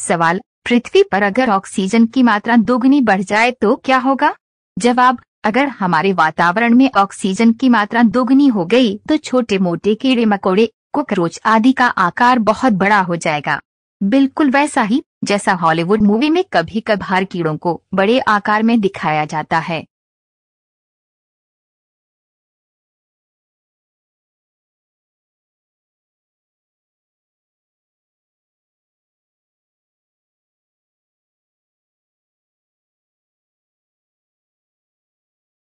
सवाल पृथ्वी पर अगर ऑक्सीजन की मात्रा दोगुनी बढ़ जाए तो क्या होगा जवाब अगर हमारे वातावरण में ऑक्सीजन की मात्रा दोगुनी हो गई तो छोटे मोटे कीड़े मकोड़े कुकरोच आदि का आकार बहुत बड़ा हो जाएगा बिल्कुल वैसा ही जैसा हॉलीवुड मूवी में कभी कभार कीड़ों को बड़े आकार में दिखाया जाता है